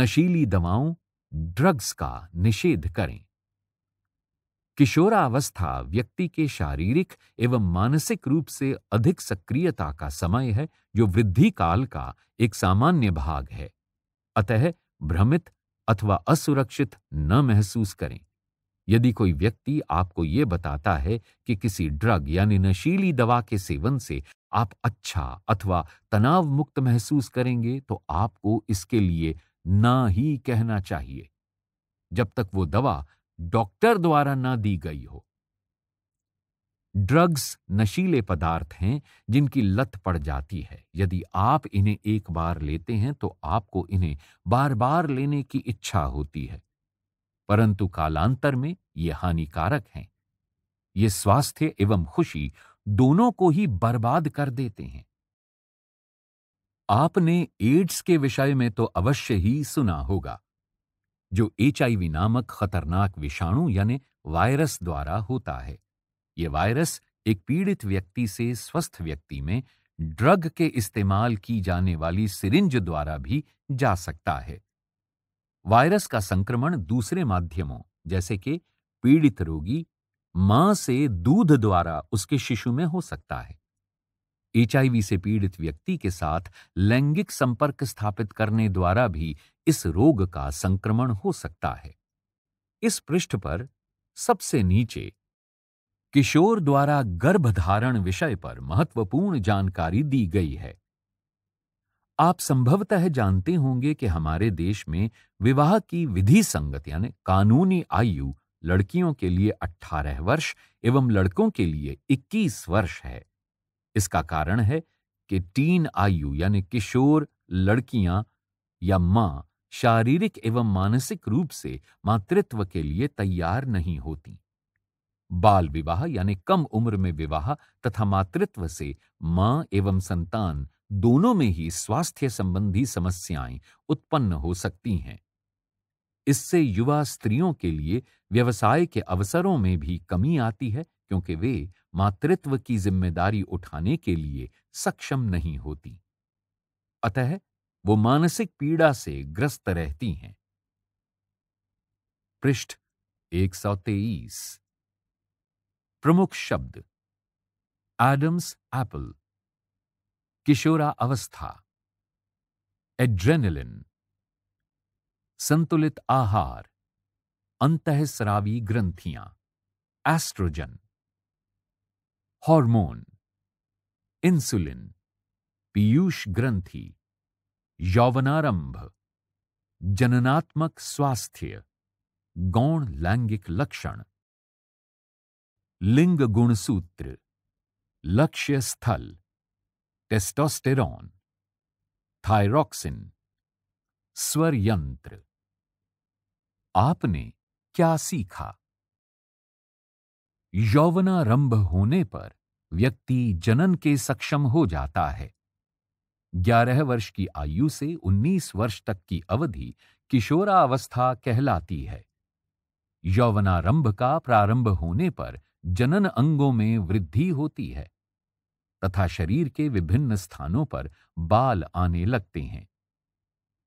नशीली दवाओं ड्रग्स का निषेध करें किशोरावस्था व्यक्ति के शारीरिक एवं मानसिक रूप से अधिक सक्रियता का समय है जो वृद्धि काल का एक सामान्य भाग है अतः भ्रमित अथवा असुरक्षित न महसूस करें यदि कोई व्यक्ति आपको ये बताता है कि किसी ड्रग यानी नशीली दवा के सेवन से आप अच्छा अथवा तनाव मुक्त महसूस करेंगे तो आपको इसके लिए ना ही कहना चाहिए जब तक वो दवा डॉक्टर द्वारा ना दी गई हो ड्रग्स नशीले पदार्थ हैं जिनकी लत पड़ जाती है यदि आप इन्हें एक बार लेते हैं तो आपको इन्हें बार बार लेने की इच्छा होती है परंतु कालांतर में ये हानिकारक हैं ये स्वास्थ्य एवं खुशी दोनों को ही बर्बाद कर देते हैं आपने एड्स के विषय में तो अवश्य ही सुना होगा जो एच नामक खतरनाक विषाणु यानी वायरस द्वारा होता है यह वायरस एक पीड़ित व्यक्ति से स्वस्थ व्यक्ति में ड्रग के इस्तेमाल की जाने वाली सिरिंज द्वारा भी जा सकता है वायरस का संक्रमण दूसरे माध्यमों जैसे कि पीड़ित रोगी मां से दूध द्वारा उसके शिशु में हो सकता है एचआईवी से पीड़ित व्यक्ति के साथ लैंगिक संपर्क स्थापित करने द्वारा भी इस रोग का संक्रमण हो सकता है इस पृष्ठ पर सबसे नीचे किशोर द्वारा गर्भधारण विषय पर महत्वपूर्ण जानकारी दी गई है आप संभवतः जानते होंगे कि हमारे देश में विवाह की विधि संगत यानी कानूनी आयु लड़कियों के लिए 18 वर्ष एवं लड़कों के लिए 21 वर्ष है इसका कारण है कि टीन आयु यानी किशोर लड़कियां या मां शारीरिक एवं मानसिक रूप से मातृत्व के लिए तैयार नहीं होती बाल विवाह यानी कम उम्र में विवाह तथा मातृत्व से मां एवं संतान दोनों में ही स्वास्थ्य संबंधी समस्याएं उत्पन्न हो सकती हैं इससे युवा स्त्रियों के लिए व्यवसाय के अवसरों में भी कमी आती है क्योंकि वे मातृत्व की जिम्मेदारी उठाने के लिए सक्षम नहीं होती अतः वो मानसिक पीड़ा से ग्रस्त रहती हैं पृष्ठ 123 प्रमुख शब्द एडम्स एप्पल किशोरा अवस्था एड्रेनलिन संतुलित आहार अंतःस्रावी ग्रंथियां एस्ट्रोजन हार्मोन इंसुलिन पीयूष ग्रंथि यौवनारंभ जननात्मक स्वास्थ्य गौण लैंगिक लक्षण लिंग गुणसूत्र लक्ष्य स्थल टेस्टोस्टेरॉन थायरोक्सिन स्वर यंत्र आपने क्या सीखा यौवनारंभ होने पर व्यक्ति जनन के सक्षम हो जाता है 11 वर्ष की आयु से 19 वर्ष तक की अवधि किशोरावस्था कहलाती है यौवनारंभ का प्रारंभ होने पर जनन अंगों में वृद्धि होती है तथा शरीर के विभिन्न स्थानों पर बाल आने लगते हैं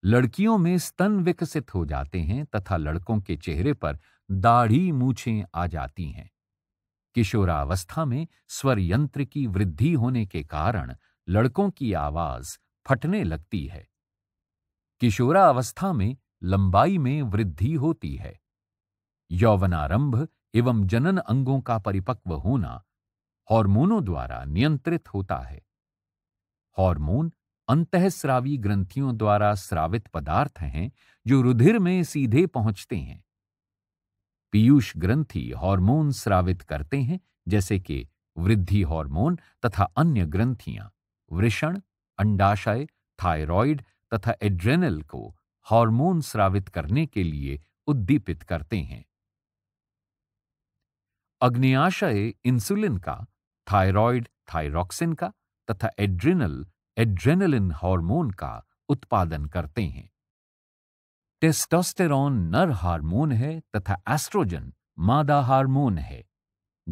लड़कियों में स्तन विकसित हो जाते हैं तथा लड़कों के चेहरे पर दाढ़ी मूछें आ जाती हैं किशोरावस्था में स्वर यंत्र की वृद्धि होने के कारण लड़कों की आवाज फटने लगती है किशोरावस्था में लंबाई में वृद्धि होती है यौवनारंभ एवं जनन अंगों का परिपक्व होना हार्मोनों द्वारा नियंत्रित होता है हार्मोन अंतःस्रावी ग्रंथियों द्वारा स्रावित पदार्थ हैं जो रुधिर में सीधे पहुंचते हैं पीयूष ग्रंथि हार्मोन स्रावित करते हैं जैसे कि वृद्धि हार्मोन तथा अन्य ग्रंथियां वृषण अंडाशय थायराइड तथा एड्रेनल को हार्मोन स्रावित करने के लिए उद्दीपित करते हैं अग्नियाशय इंसुलिन का थायराइड थायरोक्सिन का तथा एड्रिनल एड्रेनलिन हार्मोन का उत्पादन करते हैं टेस्टोस्टेरॉन नर हार्मोन है तथा एस्ट्रोजन मादा हार्मोन है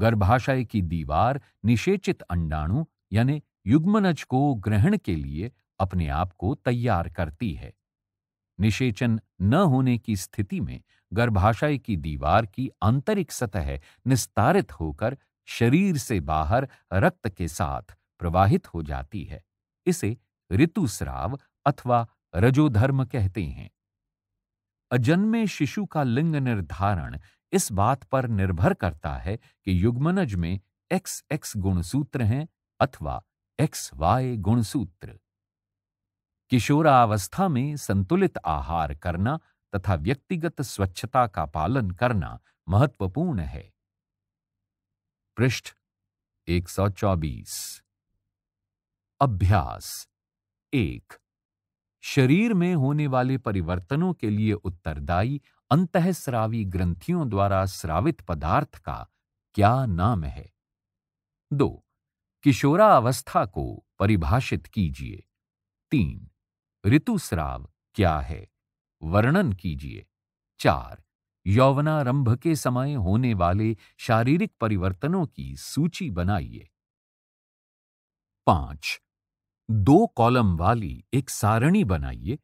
गर्भाशय की दीवार निषेचित अंडाणु यानी युग्मनज को ग्रहण के लिए अपने आप को तैयार करती है निषेचन न होने की स्थिति में गर्भाशय की दीवार की आंतरिक सतह निस्तारित होकर शरीर से बाहर रक्त के साथ प्रवाहित हो जाती है इसे ऋतुस्राव अथवा रजोधर्म कहते हैं अजन्मे शिशु का लिंग निर्धारण इस बात पर निर्भर करता है कि युग्मनज में एक्स एक्स गुणसूत्र हैं अथवा एक्स वाई गुणसूत्र किशोरावस्था में संतुलित आहार करना तथा व्यक्तिगत स्वच्छता का पालन करना महत्वपूर्ण है पृष्ठ 124 अभ्यास एक शरीर में होने वाले परिवर्तनों के लिए उत्तरदायी अंतःस्रावी ग्रंथियों द्वारा स्रावित पदार्थ का क्या नाम है दो किशोरा अवस्था को परिभाषित कीजिए तीन ऋतुस्राव क्या है वर्णन कीजिए चार यौवनारंभ के समय होने वाले शारीरिक परिवर्तनों की सूची बनाइए पांच दो कॉलम वाली एक सारणी बनाइए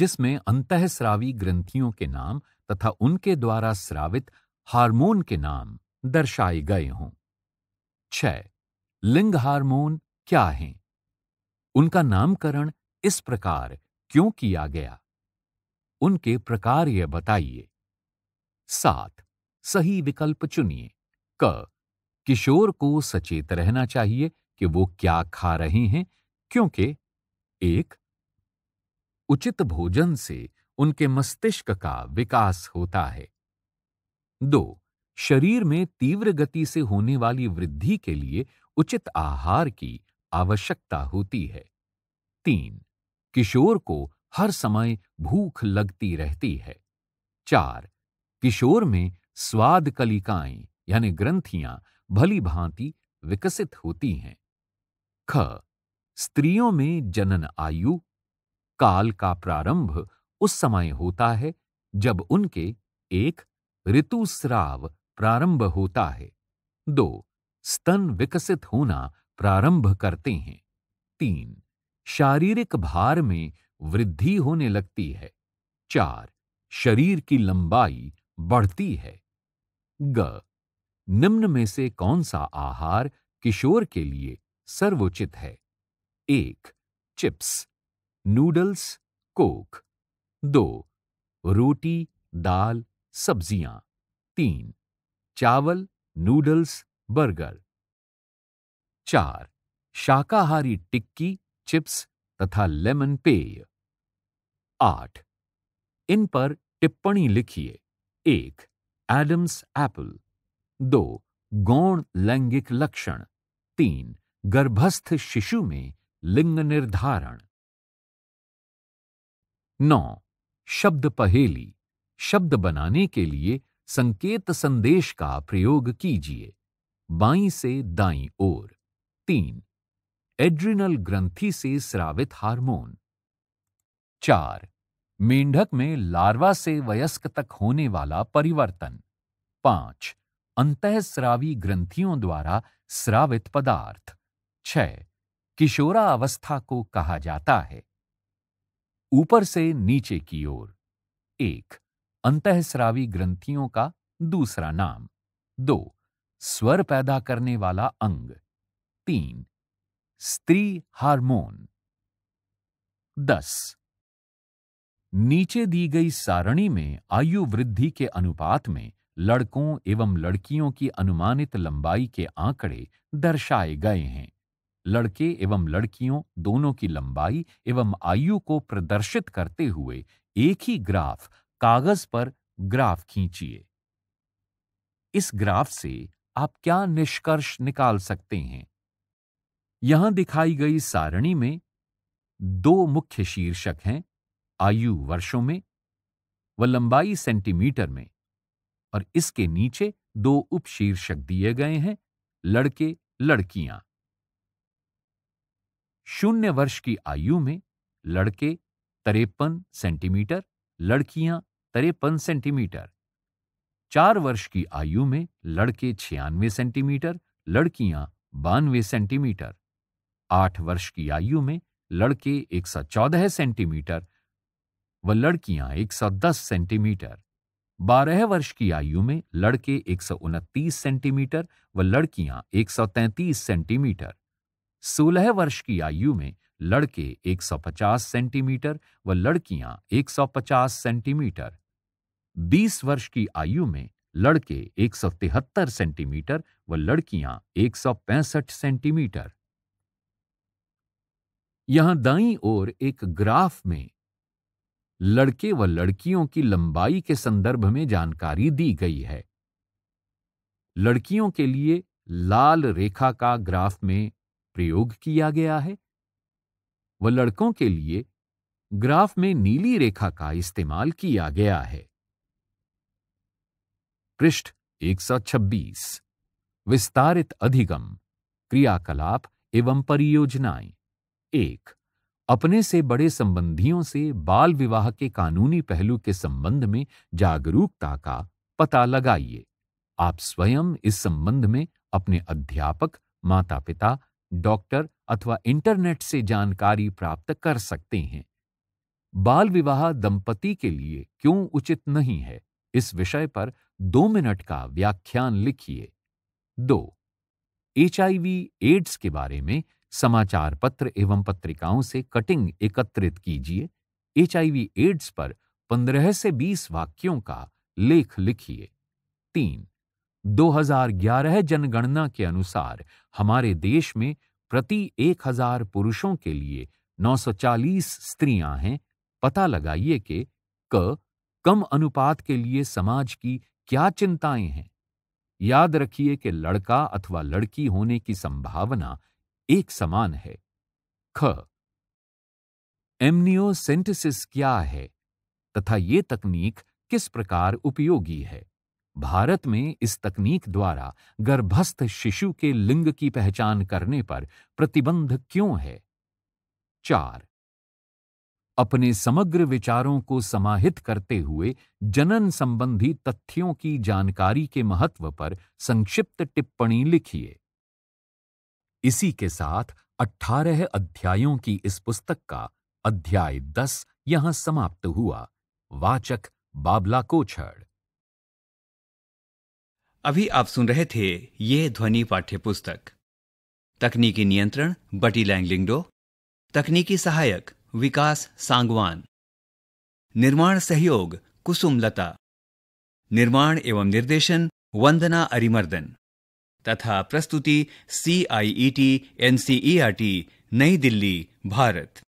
जिसमें अंतःस्रावी ग्रंथियों के नाम तथा उनके द्वारा स्रावित हार्मोन के नाम दर्शाए गए हों छह लिंग हार्मोन क्या हैं उनका नामकरण इस प्रकार क्यों किया गया उनके प्रकार यह बताइए सात सही विकल्प चुनिए क किशोर को सचेत रहना चाहिए कि वो क्या खा रहे हैं क्योंकि एक उचित भोजन से उनके मस्तिष्क का विकास होता है दो शरीर में तीव्र गति से होने वाली वृद्धि के लिए उचित आहार की आवश्यकता होती है तीन किशोर को हर समय भूख लगती रहती है चार किशोर में स्वाद कलिकाएं यानी ग्रंथियां भली भांति विकसित होती हैं ख स्त्रियों में जनन आयु काल का प्रारंभ उस समय होता है जब उनके एक ऋतुस्राव प्रारंभ होता है दो स्तन विकसित होना प्रारंभ करते हैं तीन शारीरिक भार में वृद्धि होने लगती है चार शरीर की लंबाई बढ़ती है ग निम्न में से कौन सा आहार किशोर के लिए सर्वोचित है एक चिप्स नूडल्स कोक दो रोटी दाल सब्जियां तीन चावल नूडल्स बर्गर चार शाकाहारी टिक्की चिप्स तथा लेमन पेय आठ इन पर टिप्पणी लिखिए एक एडम्स एप्पल दो गौण लैंगिक लक्षण तीन गर्भस्थ शिशु में लिंग निर्धारण नौ शब्द पहेली शब्द बनाने के लिए संकेत संदेश का प्रयोग कीजिए बाई से दाई ओर तीन एड्रिनल ग्रंथि से स्रावित हार्मोन चार मेंढक में लार्वा से वयस्क तक होने वाला परिवर्तन पांच अंतःस्रावी ग्रंथियों द्वारा स्रावित पदार्थ छह अवस्था को कहा जाता है ऊपर से नीचे की ओर एक अंतःस्रावी ग्रंथियों का दूसरा नाम दो स्वर पैदा करने वाला अंग तीन स्त्री हार्मोन दस नीचे दी गई सारणी में आयु वृद्धि के अनुपात में लड़कों एवं लड़कियों की अनुमानित लंबाई के आंकड़े दर्शाए गए हैं लड़के एवं लड़कियों दोनों की लंबाई एवं आयु को प्रदर्शित करते हुए एक ही ग्राफ कागज पर ग्राफ खींचिए इस ग्राफ से आप क्या निष्कर्ष निकाल सकते हैं यहां दिखाई गई सारणी में दो मुख्य शीर्षक हैं आयु वर्षों में व लंबाई सेंटीमीटर में और इसके नीचे दो उपशीर्षक दिए गए हैं लड़के लड़कियां शून्य वर्ष की आयु में लड़के तरेपन सेंटीमीटर लड़कियां तरेपन सेंटीमीटर चार वर्ष की आयु में लड़के छियानवे सेंटीमीटर लड़कियां बानवे सेंटीमीटर आठ वर्ष की आयु में लड़के 114 सेंटीमीटर व लड़कियां 110 सेंटीमीटर 12 वर्ष की आयु में लड़के उनतीस सेंटीमीटर व लड़कियां 133 सेंटीमीटर 16 वर्ष की आयु में लड़के 150 सेंटीमीटर व लड़कियां 150 सेंटीमीटर 20 वर्ष की आयु में लड़के तिहत्तर सेंटीमीटर व लड़कियां पैंसठ सेंटीमीटर यहां दाई ओर एक ग्राफ में लड़के व लड़कियों की लंबाई के संदर्भ में जानकारी दी गई है लड़कियों के लिए लाल रेखा का ग्राफ में प्रयोग किया गया है व लड़कों के लिए ग्राफ में नीली रेखा का इस्तेमाल किया गया है पृष्ठ 126 विस्तारित अधिगम क्रियाकलाप एवं परियोजनाएं एक अपने से बड़े संबंधियों से बाल विवाह के कानूनी पहलू के संबंध में जागरूकता का पता लगाइए आप स्वयं इस संबंध में अपने अध्यापक माता पिता डॉक्टर अथवा इंटरनेट से जानकारी प्राप्त कर सकते हैं बाल विवाह दंपति के लिए क्यों उचित नहीं है इस विषय पर दो मिनट का व्याख्यान लिखिए दो एच एड्स के बारे में समाचार पत्र एवं पत्रिकाओं से कटिंग एकत्रित कीजिए एच एड्स पर 15 से 20 वाक्यों का लेख लिखिए तीन 2011 जनगणना के अनुसार हमारे देश में प्रति 1000 पुरुषों के लिए 940 स्त्रियां हैं पता लगाइए कि क कम अनुपात के लिए समाज की क्या चिंताएं हैं याद रखिए कि लड़का अथवा लड़की होने की संभावना एक समान है ख एमनियोसेंटिस क्या है तथा ये तकनीक किस प्रकार उपयोगी है भारत में इस तकनीक द्वारा गर्भस्थ शिशु के लिंग की पहचान करने पर प्रतिबंध क्यों है चार अपने समग्र विचारों को समाहित करते हुए जनन संबंधी तथ्यों की जानकारी के महत्व पर संक्षिप्त टिप्पणी लिखिए इसी के साथ 18 अध्यायों की इस पुस्तक का अध्याय 10 यहां समाप्त हुआ वाचक बाबला कोछड़ अभी आप सुन रहे थे ये ध्वनि पाठ्य पुस्तक तकनीकी नियंत्रण बटी लैंगलिंगडो तकनीकी सहायक विकास सांगवान निर्माण सहयोग कुसुम लता निर्माण एवं निर्देशन वंदना अरिमर्दन तथा प्रस्तुति C I E T N C E R T नई दिल्ली भारत